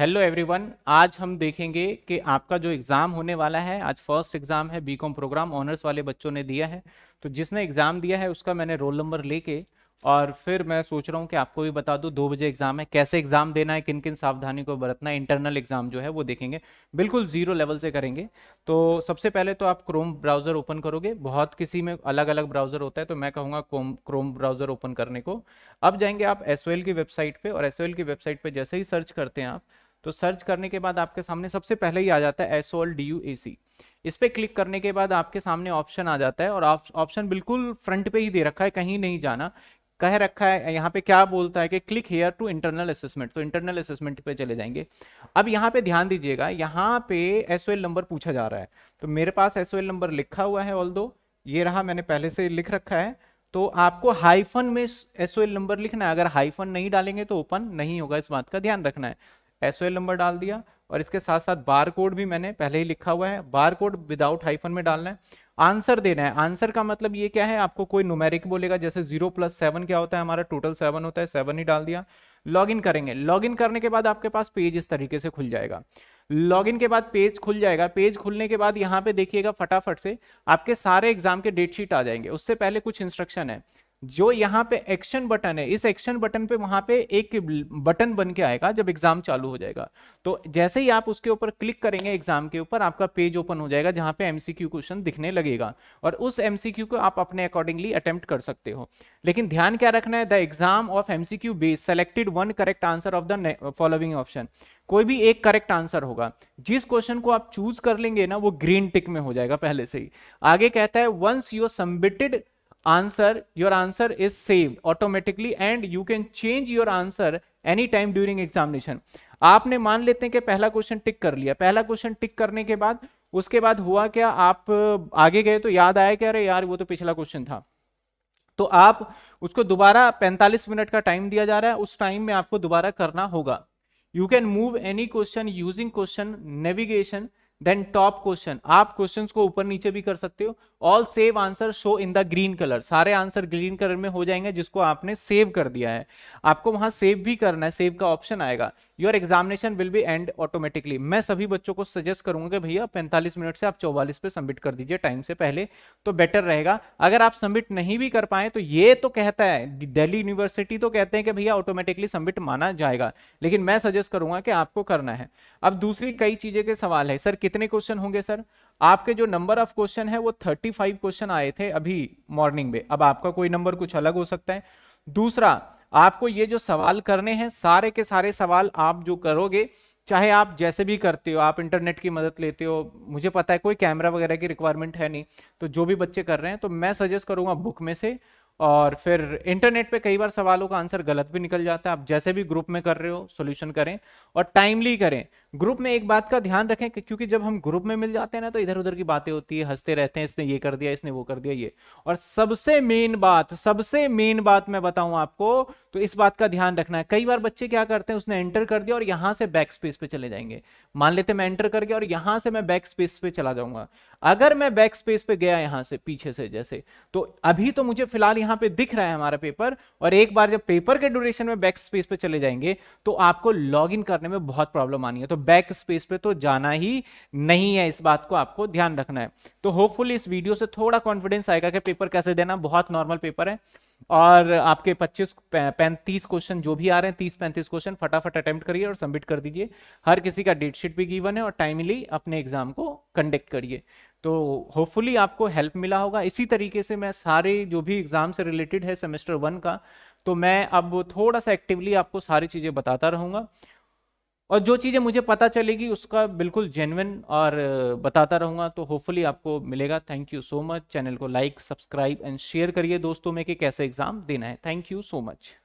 hello everyone आज हम देखेंगे कि आपका जो एग्ज़ाम होने वाला है आज फर्स्ट एग्ज़ाम है बीकॉम प्रोग्राम ऑनर्स वाले बच्चों ने दिया है तो जिसने एग्ज़ाम दिया है उसका मैंने रोल नंबर लेके और फिर मैं सोच रहा हूँ कि आपको भी बता दूँ दो बजे एग्ज़ाम है कैसे एग्ज़ाम देना है किन किन सावधानी को बरतना है इंटरनल एग्ज़ाम जो है वो देखेंगे बिल्कुल ज़ीरो लेवल से करेंगे तो सबसे पहले तो आप क्रोम ब्राउज़र ओपन करोगे बहुत किसी में अलग अलग ब्राउज़र होता है तो मैं कहूँगा क्रोम ब्राउज़र ओपन करने को अब जाएंगे आप एस की वेबसाइट पर और एस की वेबसाइट पर जैसे ही सर्च करते हैं आप तो सर्च करने के बाद आपके सामने सबसे पहले ही आ जाता है एस ओल डी यू ए सी इस पर क्लिक करने के बाद आपके सामने ऑप्शन आ जाता है और ऑप्शन बिल्कुल फ्रंट पे ही दे रखा है कहीं नहीं जाना कह रखा है यहाँ पे क्या बोलता है कि click here to internal assessment तो इंटरनल असेसमेंट पे चले जाएंगे अब यहाँ पे ध्यान दीजिएगा यहाँ पे एस नंबर पूछा जा रहा है तो मेरे पास एस नंबर लिखा हुआ है ऑल ये रहा मैंने पहले से लिख रखा है तो आपको हाइफन में एस नंबर लिखना है अगर हाइफन नहीं डालेंगे तो ओपन नहीं होगा इस बात का ध्यान रखना है एस नंबर डाल दिया और इसके साथ साथ बार कोड भी मैंने पहले ही लिखा हुआ है बार कोड विदाउट हाइफन में डालना है आंसर देना है आंसर का मतलब ये क्या है आपको कोई नुमेरिक बोलेगा जैसे जीरो प्लस सेवन क्या होता है हमारा टोटल सेवन होता है सेवन ही डाल दिया लॉग इन करेंगे लॉग इन करने के बाद आपके पास पेज इस तरीके से खुल जाएगा लॉग इन के बाद पेज खुल जाएगा पेज खुलने के बाद यहाँ पे देखिएगा फटाफट से आपके सारे एग्जाम के डेटशीट आ जाएंगे उससे पहले कुछ इंस्ट्रक्शन है जो यहाँ पे एक्शन बटन है इस एक्शन बटन पे वहां पे एक बटन बन के आएगा जब एग्जाम चालू हो जाएगा तो जैसे ही आप उसके ऊपर क्लिक करेंगे एग्जाम के ऊपर आपका पेज ओपन हो जाएगा जहां पे एमसीक्यू क्वेश्चन दिखने लगेगा और उस एमसीक्यू को आप अपने अकॉर्डिंगली अटेम्प्ट कर सकते हो लेकिन ध्यान क्या रखना है the exam of MCQ base selected one correct answer of the following option कोई भी एक करेक्ट आंसर होगा जिस क्वेश्चन को आप चूज कर लेंगे ना वो ग्रीन टिक में हो जाएगा पहले से ही आगे कहता है once your submitted answer your answer is saved automatically and you can change your answer any time during examination आपने मान लेते हैं कि पहला क्वेश्चन टिक कर लिया पहला क्वेश्चन टिक करने के बाद उसके बाद हुआ क्या आप आगे गए तो याद आया कि अरे यार वो तो पिछला क्वेश्चन था तो आप उसको दोबारा 45 मिनट का टाइम दिया जा रहा है उस टाइम में आपको दोबारा करना होगा you can move any question using question navigation then top question आप क्वेश्चन को ऊपर नीचे भी कर सकते हो all save answer show in the green colour सारे आंसर ग्रीन कलर में हो जाएंगे जिसको आपने सेव कर दिया है आपको वहां सेव भी करना है सेव का ऑप्शन आएगा your examination will be end automatically मैं सभी बच्चों को सजेस्ट करूंगा कि भैया 45 मिनट से आप 44 पे सबमिट कर दीजिए टाइम से पहले तो बेटर रहेगा अगर आप सबमिट नहीं भी कर पाए तो ये तो कहता है दिल्ली यूनिवर्सिटी तो कहते हैं कि भैया ऑटोमेटिकली सबमिट माना जाएगा लेकिन मैं सजेस्ट करूंगा कि आपको करना है अब दूसरी कई चीजें के सवाल है सर कितने क्वेश्चन होंगे सर आपके जो नंबर ऑफ क्वेश्चन है वो थर्टी 55 क्वेश्चन आए थे अभी मॉर्निंग में अब आपका कोई नंबर कुछ अलग हो सकता है दूसरा आपको ये जो सवाल करने हैं सारे के सारे सवाल आप जो करोगे चाहे आप जैसे भी करते हो आप इंटरनेट की मदद लेते हो मुझे पता है कोई कैमरा वगैरह की रिक्वायरमेंट है नहीं तो जो भी बच्चे कर रहे हैं तो मैं सजेस्ट करूंगा बुक में से और फिर इंटरनेट पे कई बार सवालों का आंसर गलत भी निकल जाता है आप जैसे भी ग्रुप में कर रहे हो सोल्यूशन करें और टाइमली करें ग्रुप में एक बात का ध्यान रखें क्योंकि जब हम ग्रुप में मिल जाते हैं ना तो इधर उधर की बातें होती है हंसते रहते हैं इसने ये कर दिया इसने वो कर दिया ये और सबसे मेन बात सबसे मेन बात मैं बताऊं आपको तो इस बात का ध्यान रखना है कई बार बच्चे क्या करते हैं उसने एंटर कर दिया और यहां से बैक स्पेस पे चले जाएंगे मान लेते मैं एंटर कर गया और यहां से मैं बैक स्पेस पे चला जाऊंगा अगर मैं बैक स्पेस पे गया यहां से पीछे से जैसे तो अभी तो मुझे फिलहाल यहां पे दिख रहा है हमारा पेपर और एक बार जब पेपर के ड्यूरेशन में बैक स्पेस पे चले जाएंगे तो आपको लॉग इन करने में बहुत प्रॉब्लम आनी है तो बैक स्पेस पे तो जाना ही नहीं है इस बात को आपको ध्यान रखना है तो होपफुली इस वीडियो से थोड़ा कॉन्फिडेंस आएगा कि पेपर कैसे देना बहुत नॉर्मल पेपर है और आपके 25 पैंतीस क्वेश्चन जो भी आ रहे हैं 30 35 क्वेश्चन फटाफट अटेम्प्ट करिए और सबमिट कर दीजिए हर किसी का डेट शीट भी गिवन है और टाइमली अपने एग्जाम को कंडक्ट करिए तो होपफुली आपको हेल्प मिला होगा इसी तरीके से मैं सारे जो भी एग्जाम से रिलेटेड है सेमेस्टर वन का तो मैं अब थोड़ा सा एक्टिवली आपको सारी चीज़ें बताता रहूंगा और जो चीज़ें मुझे पता चलेगी उसका बिल्कुल जेनविन और बताता रहूँगा तो होपफुली आपको मिलेगा thank you so much channel को लाइक सब्सक्राइब एंड शेयर करिए दोस्तों में कि कैसे एग्ज़ाम देना है थैंक यू सो मच